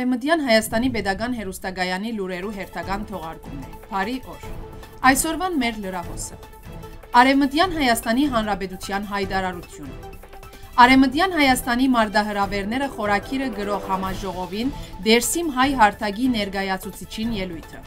Արեմդյան Հայաստանի Պետական Հերոստագայանի լուրերու հերթական թողարկումն է։ Բարի օր։ Այսօրվան մեր լրահոսը։ Արեմդյան Հայաստանի Հանրապետության հայտարարություն։ Արեմդյան Հայաստանի մարդահրավերները խորակիրը գրող համաժողովին Դերսիմ հայ հարթագի ներկայացուցիչին ելույթը։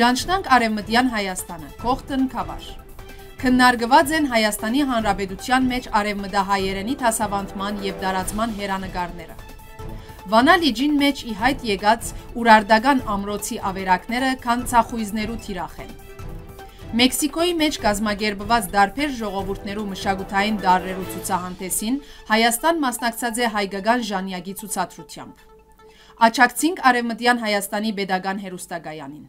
Ջանչնանք Արեմդյան Հայաստանը, կողքն կավար։ Քննարկված են Հայաստանի Հանրապետության մեջ արևմտահայերենի դասավանդման եւ դարացման հերանեկարները։ Վանա լիջին մեջ ի հայտ եկած ուրարդական ամրոցի ավերակները կան ծախույզներու թիրախ են։ Մեքսիկոյի մեջ կազմագերբված դարբեր ժողովուրդներու մշակութային դարերու ցուցահանդեսին Հայաստան մասնակցած է հայկական ժանյակի ցուցադրությամբ։ Աչակցինք արևմտյան Հայաստանի pedagogan հերոստագայանին։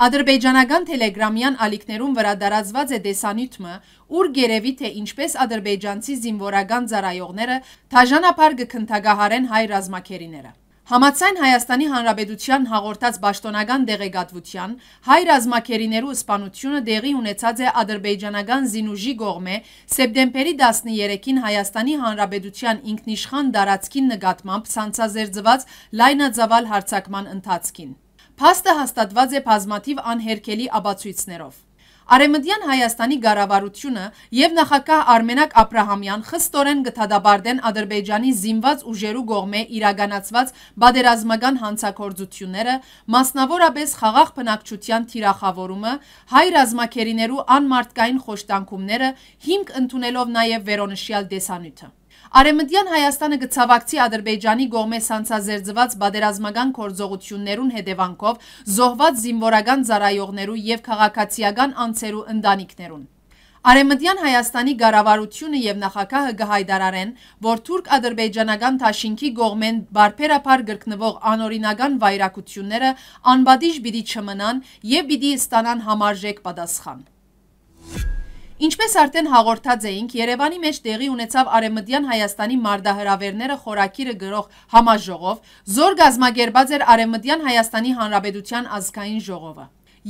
Ադրբեջանական Telegram-յան ալիքներում վրադարացված է դեսանյութը, ուր գերևի թե ինչպես ադրբեջանցի զինվորական ծառայողները թաժանապար կքննադատեն հայ ռազմաքերիները։ Համաձայն Հայաստանի Հանրապետության հաղորդած պաշտոնական դեղեկատվության, հայ ռազմաքերիներու սպանությունը տեղի ունեցած է ադրբեջանական զինուժի կողմէ սեպտեմբերի 13-ին Հայաստանի Հանրապետության ինքնիշխան տարածքին նկատմամբ ցանցազերծված լայնածավալ հարձակման ընթացքին։ Փաստը հաստատված է բազմաթիվ անհերքելի աբացույցներով։ Արեմդյան Հայաստանի գարավարությունը և նախակահ արմենակ ապրահամյան խստորեն գթադաբարդեն ադրբեջանի զինված ուժերու գողմ է իրագանացված բադերազմական հանցակործությունները, մասնավորապես խաղաղ պնակչության թիրախավորումը, հայ ռազմակերիներու անմարդկային խոշտանքումները, հիմք ընդունելով նաև վերոնշյալ դեսանյութը։ Արեմտյան Հայաստանը գծավակցի ադրբեջանի գողմե սանցազերձված բادرազմական կործողություններուն հետևանքով զոհված զինվորական ծարայողներու և կաղաքացիական անցերու ընդանիքներուն։ Արեմտյան Հայաստանի գարավարությունը և նախակահը գհայդարարեն, որ թուրկ ադրբեջանական թաշինքի գողմեն բարպերապար գրգնվող անորինական վայրակությունները անբադիշ բիդի չմնան և բիդի ստանան համարժեք պատասխան։ Ինչպես արդեն հաղորդած էինք, Երևանի մեջ տեղի ունեցավ Արևմտյան Հայաստանի մարդահրավերները խորակիրը գրող համաժողով, զոր գազմագերբած էր Արևմտյան Հայաստանի Հանրապետության ազգային ժողովը։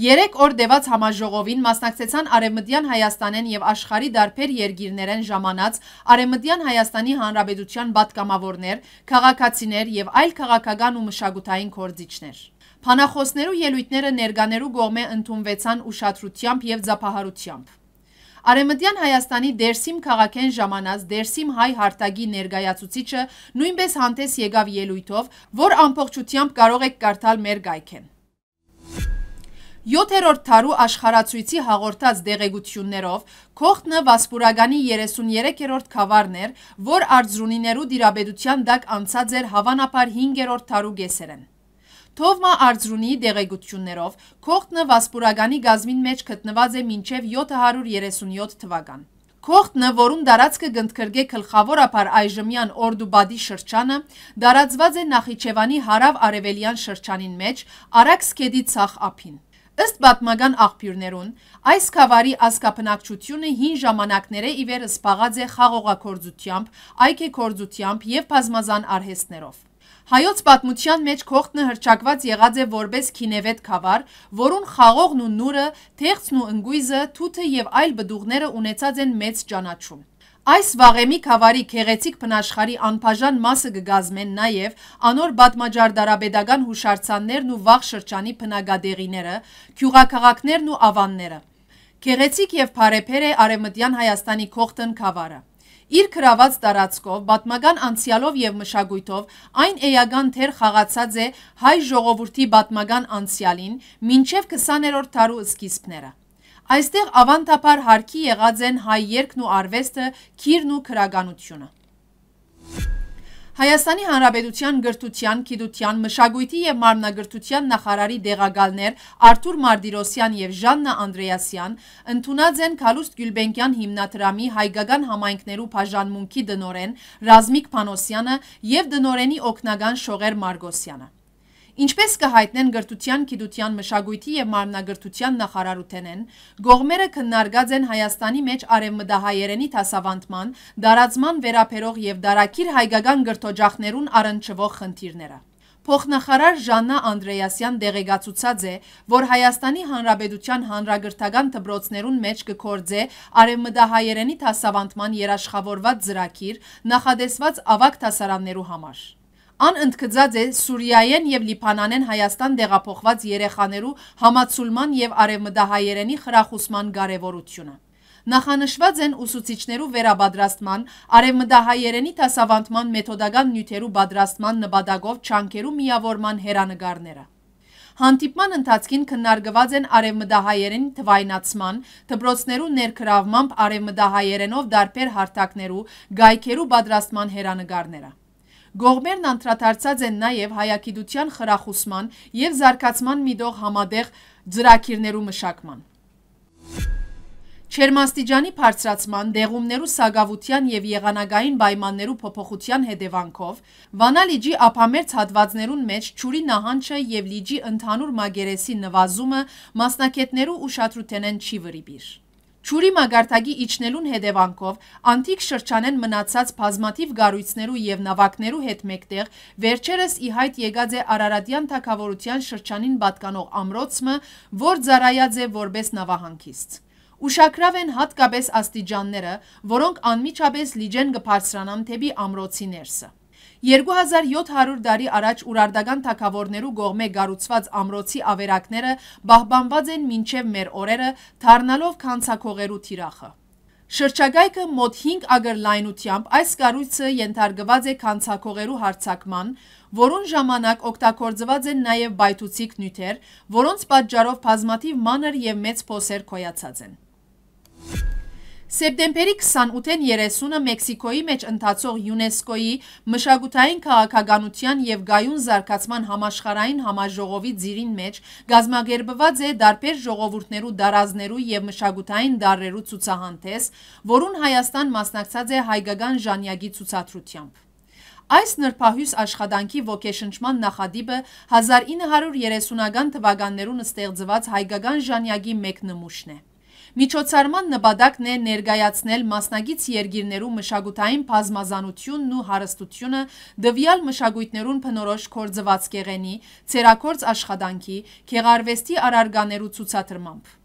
Երեք օր դեված համաժողովին մասնակցեցան Արևմտյան Հայաստանեն եւ աշխարի դարբեր երկիրներեն ժամանած Արևմտյան Հայաստանի Հանրապետության պատգամավորներ, քաղաքացիներ եւ այլ քաղաքական ու մշակութային կորձիչներ։ Փանախոսներու ելույթները ներկաներու գողմե ընդունվեցան ուշադրությամբ եւ ձապահարությամբ։ Արեմտյան Հայաստանի դերսիմ քաղաքեն ժամանած դերսիմ հայ հարտագի ներգայացուցիչը նույնպես հանդես եկավ ելույթով, որ ամբողջությամբ կարող եք կարդալ մեր գայքեն։ 7-րդ թարու աշխարացույցի հաղորդած դեղեցություններով Քողտնը Վասպուրագանի 33-րդ խավարն էր, որ արձրունիներու դիրաբեդության դակ անցած էր հավանաբար 5-րդ թարու գեսերեն։ Թովմա Արձրունի դեղեցություններով Քողտնը Վասպուրագանի գազմին մեջ գտնված է մինչև 737 թվական։ Քողտնը, որում դարածքը գնդկրգե գլխավորապար այժմյան Օրդուբադի շրջանը, դարածված է Նախիջևանի հարավ-արևելյան շրջանին մեջ, Արաքսկեդի ցախ ափին։ Ըստ պատմական աղբյուրներուն, այս խավարի ազգապնակցությունը հին ժամանակները ի վեր սպաղած է խաղողակորձությամբ, այգեգործությամբ եւ բազմազան արհեստներով։ Հայոց պատմության մեջ կողթնը հրճակված եղած է որպես քինևետ քավար, որուն խաղողն ու նուրը, թեղցն ու ընգույզը, թութը եւ այլ բդուղները ունեցած են մեծ ճանաչում։ Այս վաղեմի քավարի քեղեցիկ փնաշխարի անբաժան մասը կգազմեն նաև անոր բատմաջարդարաբեդական հուշարձաններն ու վաղ շրջանի փնագադեղիները, քյուղաքաղաքներն ու ավանները։ Քեղեցիկ եւ բարեփեր է արևմտյան Հայաստանի կողքն քավարը։ Իր քրաված տարածքով, պատմական անցյալով եւ մշակույթով այն էական թեր խաղացած է հայ ժողովրդի պատմական անցյալին մինչև 20-րդ դարու սկիզբները։ Այստեղ ավանդապար հարկի եղած են հայ երկն ու արվեստը, քիրն ու քրագանությունը։ Հայաստանի Հանրապետության գրթության, գիտության, մշակույթի եւ մարմնագրթության նախարարի դեղագալներ Արթուր Մարդիրոսյան եւ Ժաննա Անդրեասյան ընդունած են Քալուստ Գյուլբենկյան հիմնադրամի հայկական համայնքներու բաժանմունքի դնորեն Ռազմիկ Փանոսյանը եւ դնորենի օկնական Շողեր Մարգոսյանը։ Ինչպես կհայտնեն գրթության, գիտության, մշակույթի եւ մարմնագրթության նախարարութենեն, գողմերը քննարկած են Հայաստանի մեջ արևմտահայերենի դասավանդման, դարածման վերապերող եւ դարակիր հայկական գրթօջախներուն առնչվող խնդիրները։ Փոխնախարար Ժաննա Անդրեասյան դեղեկացուցած է, որ Հայաստանի Հանրապետության հանրագրթական դպրոցներուն մեջ կկործե արևմտահայերենի դասավանդման երաշխավորված ծրագիր նախադեсված ավագ դասարաններու համար անընդգծած է Սուրիայեն եւ Լիբանանեն Հայաստան տեղափոխված երեխաներու համացուլման եւ արևմտահայերենի խրախուսման կարեւորությունը։ Նախանշված են ուսուցիչներու վերաբադրաստման, արևմտահայերենի դասավանդման մեթոդական նյութերու բադրաստման նպատակով ճանկերու միավորման հերանեկարները։ Հանդիպման ընթացքին քննարկված են արևմտահայերեն թվայնացման, դպրոցներու ներքրավմամբ արևմտահայերենով դարբեր հարթակներու, գայքերու պատրաստման հերանեկարները։ Գողմերն անդրադարձած են նաև հայագիտության խրախուսման եւ զարգացման միդող համադեղ ծրագիրներու մշակման։ Չերմաստիճանի բարձրացման, դեղումներու սագավության եւ եղանագային պայմաններու փոփոխության հետևանքով Վանա լիճի ափամերձ հատվածներուն մեջ Չուրի նահանջը եւ լիճի ընդհանուր մագերեսի նվազումը մասնակետներու ուշադրութենեն չի վրիբիր։ Չուրի մագարտագի իջնելուն հետևանքով անտիկ շրջանեն մնացած բազմաթիվ գարույցներու և նավակներու հետ մեկտեղ վերջերս իհայտ եկած է Արարատյան թակավորության շրջանին բատկանող ամրոցմը, որ ծարայած է որպես նավահանքիստ։ Ուշակրավ են հատկապես աստիճանները, որոնք անմիջապես լիջեն գպարսրանան թեպի ամրոցի ներսը։ 2700 դարի առաջ ուրարդական թակավորներու գողմե գարուցված ամրոցի ավերակները բահբանված են մինչև մեր օրերը թարնալով կանցակողերու թիրախը։ Շրջագայքը մոտ 5 ագր լայնությամբ այս կարույցը ենթարգված է կանցակողերու հարցակման, որոն ժամանակ ոգտագործված են նաև բայթուցիկ նյութեր, որոնց պատճարով պազմաթիվ մանր և մեծ պոսեր կոյացած են։ Սեպտեմբերի 28-ին 30-ը Մեքսիկոյի մեջ ընթացող ՅՈՒՆԵՍԿՕ-ի մշակութային քաղաքականության եւ գայուն զարգացման համաշխարհային համաժողովի ծիրին մեջ գազմագերբված է դարբեր ժողովուրդներու դարազներու եւ մշակութային դարերու ցուցահանդես, որուն Հայաստան մասնակցած է հայկական ժանյակի ցուցադրությամբ։ Այս նրբահյուս աշխատանքի ոգեշնչման նախադիպը 1930-ական թվականներուն ստեղծված հայկական ժանյակի մեկ նմուշն է։ Միջոցառման նպատակն է ներկայացնել մասնագից երկիրներու մշակութային բազմազանությունն ու հարստությունը դվյալ մշակույթներուն փնորոշ կորձված կեղենի, ցերակորձ աշխատանքի, քեղարվեստի արարգաներու ցուցադրմամբ։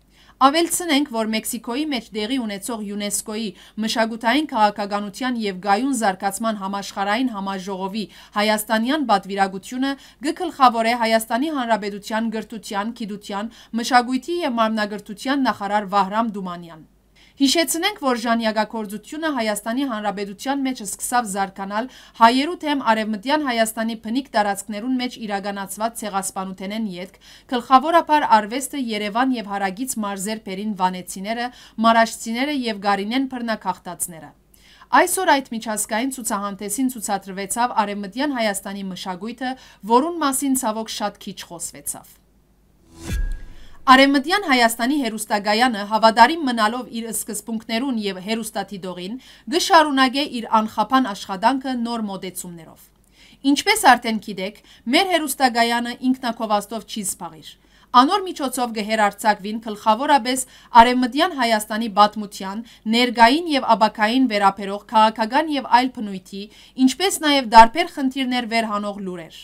Ավելցնենք, որ Մեքսիկոյի մեջ դեղի ունեցող ՅՈՒՆԵՍԿՕ-ի մշակութային քաղաքականության եւ գայուն զարգացման համաշխարհային համաժողովի հայաստանյան պատվիրակությունը գկլխավոր է Հայաստանի Հանրապետության գրթության, գիտության, մշակույթի եւ մարմնագրթության նախարար Վահրամ Դումանյան։ Հիշեցնենք, որ ժանյակակործությունը Հայաստանի Հանրապետության մեջ սկսավ զարկանալ հայերու թեմ արևմտյան Հայաստանի պնիկ տարածքներուն մեջ իրագանացված ցեղասպանութենեն ետք, գլխավորապես արվեստը Երևան եւ հարագից մարզեր բերին վանեցիները, մարաշցիները եւ գարինեն բռնակախտացները։ Այսօր այդ միջազգային ցուցահանդեսին ցուցադրվեցավ Արևմտյան Հայաստանի մշակույթը, որուն մասին ցավոք շատ քիչ խոսվեցավ։ Արեմտյան Հայաստանի հերուստագայանը հավադարին մնալով իր սկզբունքներուն և հերուստաթիդողին գշարունագե իր անխապան աշխատանքը նոր մոտեցումներով։ Ինչպես արդեն գիտեք, մեր հերուստագայանը ինքնակովաստով չի զբաղիր։ Անոր միջոցով գհերարցակվին գլխավորապես Արևմտյան Հայաստանի բատմության, ներգային եւ աբակային վերապերող քաղաքական եւ այլ բնույթի, ինչպես նաեւ դարբեր խնդիրներ վերհանող լուրեր։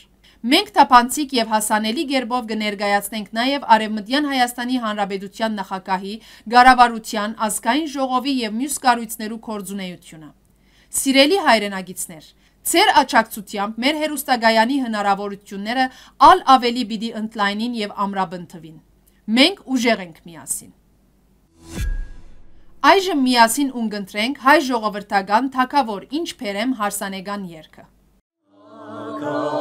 Մենք թափանցիկ եւ հասանելի ģերբով կներկայացնենք նաեւ Արևմտյան Հայաստանի Հանրապետության նախագահի, Գարավարության, ազգային ժողովի եւ մյուս կառույցներու կորձունեությունը։ Սիրելի հայրենագիտներ, Ձեր աճակցությամբ մեր հերուստագայանի հնարավորությունները ալ ավելի պիտի ընդլայնին եւ ամրաբնթվին։ Մենք ուժեղ ենք միասին։ Այժմ միասին ունգընտրենք հայ ժողովրդական թակավոր ինչ փերեմ հարսանեգան երգը։ Ակա